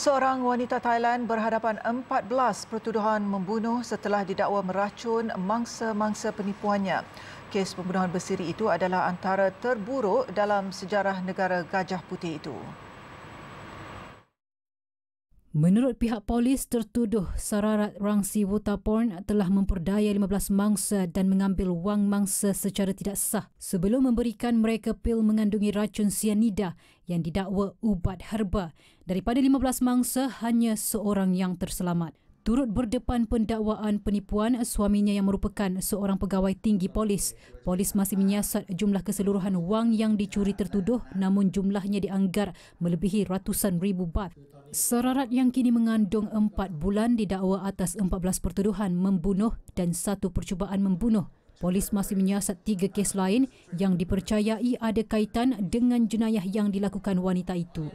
Seorang wanita Thailand berhadapan 14 pertuduhan membunuh setelah didakwa meracun mangsa-mangsa penipuannya. Kes pembunuhan bersiri itu adalah antara terburuk dalam sejarah negara gajah putih itu. Menurut pihak polis, tertuduh Sararat Rangsi Wutaporn telah memperdaya 15 mangsa dan mengambil wang mangsa secara tidak sah sebelum memberikan mereka pil mengandungi racun sianida yang didakwa ubat herba. Daripada 15 mangsa, hanya seorang yang terselamat. Turut berdepan pendakwaan penipuan suaminya yang merupakan seorang pegawai tinggi polis. Polis masih menyiasat jumlah keseluruhan wang yang dicuri tertuduh namun jumlahnya dianggar melebihi ratusan ribu baht. Sararat yang kini mengandung empat bulan didakwa atas empat belas pertuduhan membunuh dan satu percubaan membunuh. Polis masih menyiasat tiga kes lain yang dipercayai ada kaitan dengan jenayah yang dilakukan wanita itu.